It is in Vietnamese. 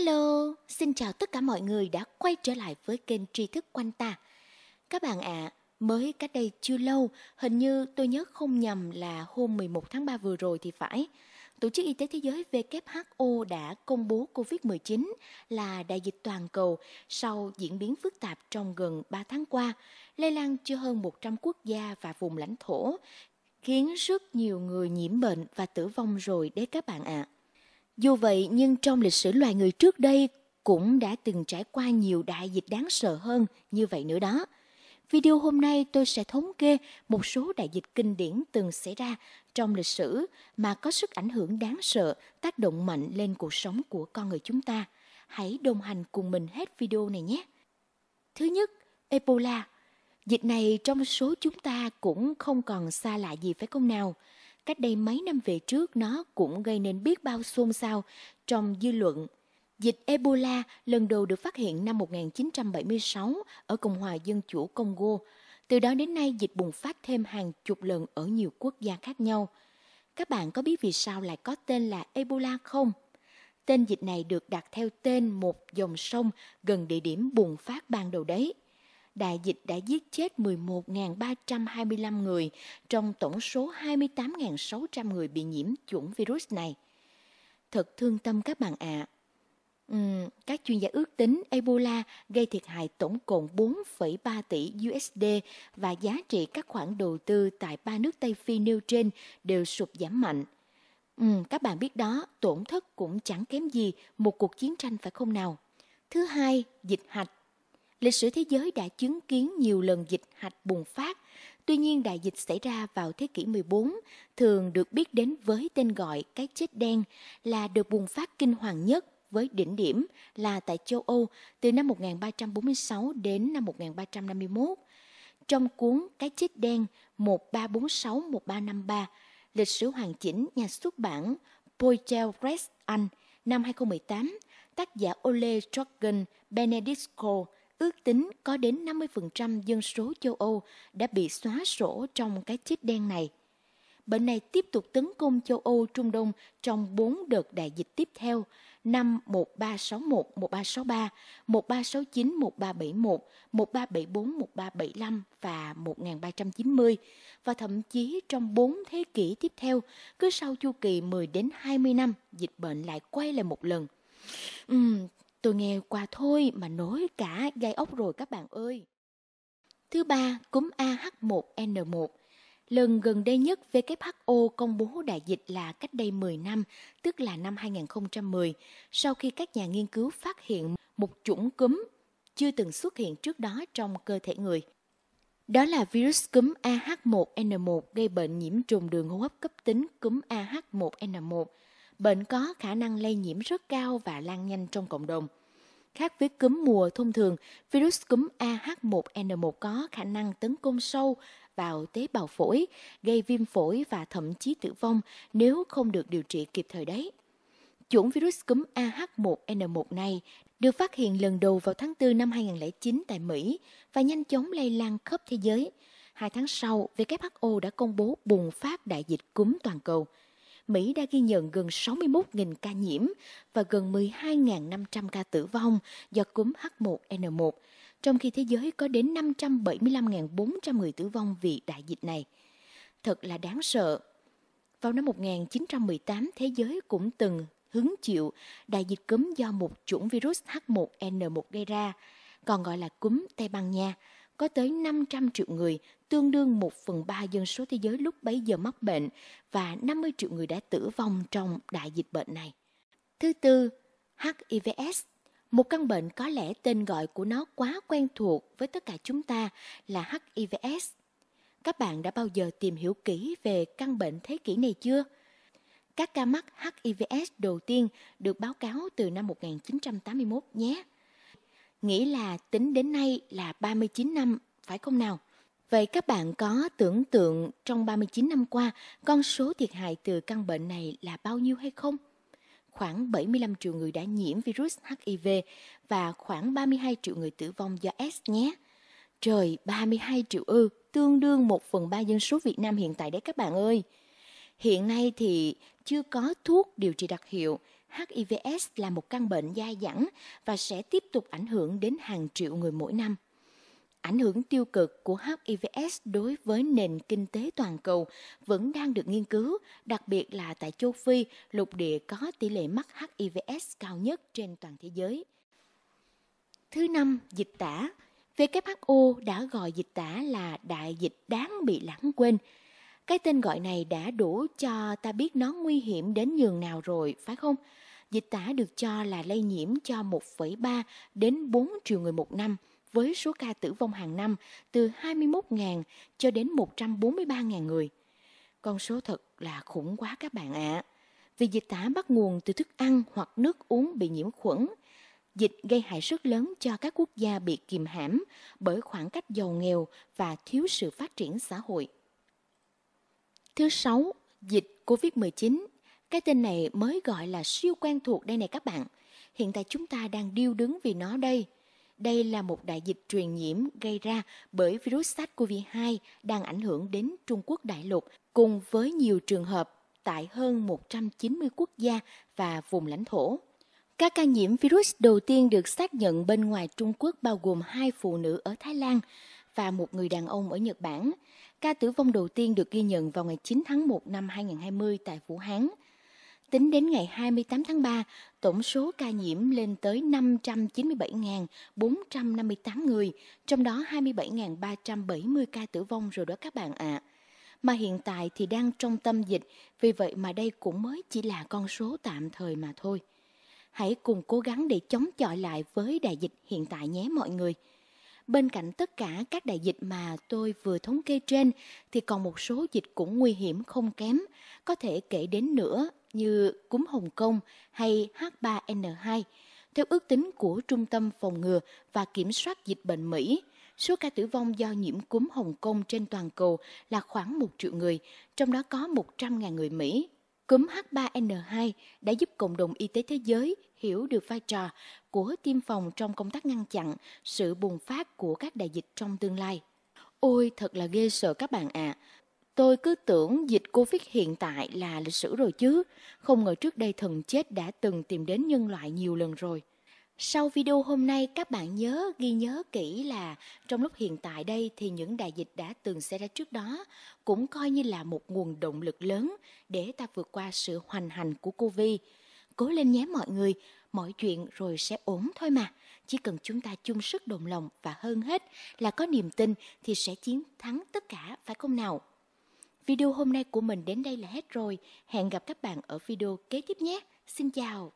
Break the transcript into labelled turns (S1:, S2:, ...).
S1: Hello, xin chào tất cả mọi người đã quay trở lại với kênh Tri Thức Quanh Ta. Các bạn ạ, à, mới cách đây chưa lâu, hình như tôi nhớ không nhầm là hôm 11 tháng 3 vừa rồi thì phải. Tổ chức Y tế Thế giới WHO đã công bố COVID-19 là đại dịch toàn cầu sau diễn biến phức tạp trong gần 3 tháng qua, lây lan cho hơn 100 quốc gia và vùng lãnh thổ, khiến rất nhiều người nhiễm bệnh và tử vong rồi đấy các bạn ạ. À. Dù vậy nhưng trong lịch sử loài người trước đây cũng đã từng trải qua nhiều đại dịch đáng sợ hơn như vậy nữa đó. Video hôm nay tôi sẽ thống kê một số đại dịch kinh điển từng xảy ra trong lịch sử mà có sức ảnh hưởng đáng sợ tác động mạnh lên cuộc sống của con người chúng ta. Hãy đồng hành cùng mình hết video này nhé. Thứ nhất, Ebola. Dịch này trong số chúng ta cũng không còn xa lạ gì phải không nào? cách đây mấy năm về trước nó cũng gây nên biết bao xôn xao trong dư luận. Dịch Ebola lần đầu được phát hiện năm 1976 ở Cộng hòa Dân chủ Congo. Từ đó đến nay dịch bùng phát thêm hàng chục lần ở nhiều quốc gia khác nhau. Các bạn có biết vì sao lại có tên là Ebola không? Tên dịch này được đặt theo tên một dòng sông gần địa điểm bùng phát ban đầu đấy đại dịch đã giết chết 11.325 người trong tổng số 28.600 người bị nhiễm chủng virus này. Thật thương tâm các bạn ạ. À. Uhm, các chuyên gia ước tính Ebola gây thiệt hại tổng cộng 4,3 tỷ USD và giá trị các khoản đầu tư tại ba nước Tây Phi nêu trên đều sụt giảm mạnh. Uhm, các bạn biết đó, tổn thất cũng chẳng kém gì một cuộc chiến tranh phải không nào? Thứ hai, dịch hạch lịch sử thế giới đã chứng kiến nhiều lần dịch hạch bùng phát. Tuy nhiên đại dịch xảy ra vào thế kỷ 14 thường được biết đến với tên gọi cái chết đen là được bùng phát kinh hoàng nhất với đỉnh điểm là tại châu Âu từ năm 1346 đến năm 1351. Trong cuốn Cái chết đen 1346-1353, lịch sử hoàn chỉnh nhà xuất bản Poichel Press Anh năm 2018, tác giả Ole Jorgen Benedictco ước tính có đến 50% dân số châu Âu đã bị xóa sổ trong cái chết đen này. Bệnh này tiếp tục tấn công châu Âu Trung Đông trong 4 đợt đại dịch tiếp theo năm 1361, 1363, 1369, 1371, 1374, 1375 và 1390 và thậm chí trong 4 thế kỷ tiếp theo, cứ sau chu kỳ 10 đến 20 năm, dịch bệnh lại quay lại một lần. Uhm, Tôi nghe qua thôi mà nối cả gai ốc rồi các bạn ơi. Thứ ba, cúm AH1N1. Lần gần đây nhất WHO công bố đại dịch là cách đây 10 năm, tức là năm 2010, sau khi các nhà nghiên cứu phát hiện một chủng cúm chưa từng xuất hiện trước đó trong cơ thể người. Đó là virus cúm AH1N1 gây bệnh nhiễm trùng đường hô hấp cấp tính cúm AH1N1 bệnh có khả năng lây nhiễm rất cao và lan nhanh trong cộng đồng. Khác với cúm mùa thông thường, virus cúm AH1N1 có khả năng tấn công sâu vào tế bào phổi, gây viêm phổi và thậm chí tử vong nếu không được điều trị kịp thời đấy. Chủng virus cúm AH1N1 này được phát hiện lần đầu vào tháng 4 năm 2009 tại Mỹ và nhanh chóng lây lan khắp thế giới. Hai tháng sau, WHO đã công bố bùng phát đại dịch cúm toàn cầu – Mỹ đã ghi nhận gần 61.000 ca nhiễm và gần 12.500 ca tử vong do cúm H1N1, trong khi thế giới có đến 575.400 người tử vong vì đại dịch này. Thật là đáng sợ. Vào năm 1918, thế giới cũng từng hứng chịu đại dịch cúm do một chủng virus H1N1 gây ra, còn gọi là cúm Tây Ban Nha, có tới 500 triệu người tương đương 1 phần 3 dân số thế giới lúc bấy giờ mắc bệnh và 50 triệu người đã tử vong trong đại dịch bệnh này. Thứ tư, HIVS, một căn bệnh có lẽ tên gọi của nó quá quen thuộc với tất cả chúng ta là HIVS. Các bạn đã bao giờ tìm hiểu kỹ về căn bệnh thế kỷ này chưa? Các ca mắc HIVS đầu tiên được báo cáo từ năm 1981 nhé. Nghĩ là tính đến nay là 39 năm, phải không nào? Vậy các bạn có tưởng tượng trong 39 năm qua con số thiệt hại từ căn bệnh này là bao nhiêu hay không? Khoảng 75 triệu người đã nhiễm virus HIV và khoảng 32 triệu người tử vong do S nhé. Trời, 32 triệu ư, tương đương 1 phần 3 dân số Việt Nam hiện tại đấy các bạn ơi. Hiện nay thì chưa có thuốc điều trị đặc hiệu, HIVS là một căn bệnh dai dẳng và sẽ tiếp tục ảnh hưởng đến hàng triệu người mỗi năm ảnh hưởng tiêu cực của HIVS đối với nền kinh tế toàn cầu vẫn đang được nghiên cứu, đặc biệt là tại châu Phi, lục địa có tỷ lệ mắc HIVS cao nhất trên toàn thế giới. Thứ năm, dịch tả. WHO đã gọi dịch tả là đại dịch đáng bị lãng quên. Cái tên gọi này đã đủ cho ta biết nó nguy hiểm đến nhường nào rồi, phải không? Dịch tả được cho là lây nhiễm cho 1,3 đến 4 triệu người một năm – với số ca tử vong hàng năm từ 21.000 cho đến 143.000 người. Con số thật là khủng quá các bạn ạ. À. Vì dịch tả bắt nguồn từ thức ăn hoặc nước uống bị nhiễm khuẩn, dịch gây hại rất lớn cho các quốc gia bị kìm hãm bởi khoảng cách giàu nghèo và thiếu sự phát triển xã hội. Thứ sáu, dịch COVID-19. Cái tên này mới gọi là siêu quen thuộc đây này các bạn. Hiện tại chúng ta đang điêu đứng vì nó đây. Đây là một đại dịch truyền nhiễm gây ra bởi virus SARS-CoV-2 đang ảnh hưởng đến Trung Quốc đại lục cùng với nhiều trường hợp tại hơn 190 quốc gia và vùng lãnh thổ. Các ca nhiễm virus đầu tiên được xác nhận bên ngoài Trung Quốc bao gồm hai phụ nữ ở Thái Lan và một người đàn ông ở Nhật Bản. Ca tử vong đầu tiên được ghi nhận vào ngày 9 tháng 1 năm 2020 tại Vũ Hán – Tính đến ngày 28 tháng 3, tổng số ca nhiễm lên tới 597.458 người, trong đó 27.370 ca tử vong rồi đó các bạn ạ. À. Mà hiện tại thì đang trong tâm dịch, vì vậy mà đây cũng mới chỉ là con số tạm thời mà thôi. Hãy cùng cố gắng để chống chọi lại với đại dịch hiện tại nhé mọi người. Bên cạnh tất cả các đại dịch mà tôi vừa thống kê trên thì còn một số dịch cũng nguy hiểm không kém, có thể kể đến nữa như cúm Hồng Kông hay H3N2. Theo ước tính của Trung tâm Phòng ngừa và Kiểm soát Dịch bệnh Mỹ, số ca tử vong do nhiễm cúm Hồng Kông trên toàn cầu là khoảng 1 triệu người, trong đó có 100.000 người Mỹ. Cúm H3N2 đã giúp cộng đồng y tế thế giới hiểu được vai trò của tiêm phòng trong công tác ngăn chặn sự bùng phát của các đại dịch trong tương lai. Ôi, thật là ghê sợ các bạn ạ. À. Tôi cứ tưởng dịch Covid hiện tại là lịch sử rồi chứ, không ngờ trước đây thần chết đã từng tìm đến nhân loại nhiều lần rồi. Sau video hôm nay các bạn nhớ ghi nhớ kỹ là trong lúc hiện tại đây thì những đại dịch đã từng xảy ra trước đó cũng coi như là một nguồn động lực lớn để ta vượt qua sự hoành hành của Covid. Cố lên nhé mọi người, mọi chuyện rồi sẽ ổn thôi mà. Chỉ cần chúng ta chung sức đồng lòng và hơn hết là có niềm tin thì sẽ chiến thắng tất cả phải không nào? Video hôm nay của mình đến đây là hết rồi. Hẹn gặp các bạn ở video kế tiếp nhé. Xin chào!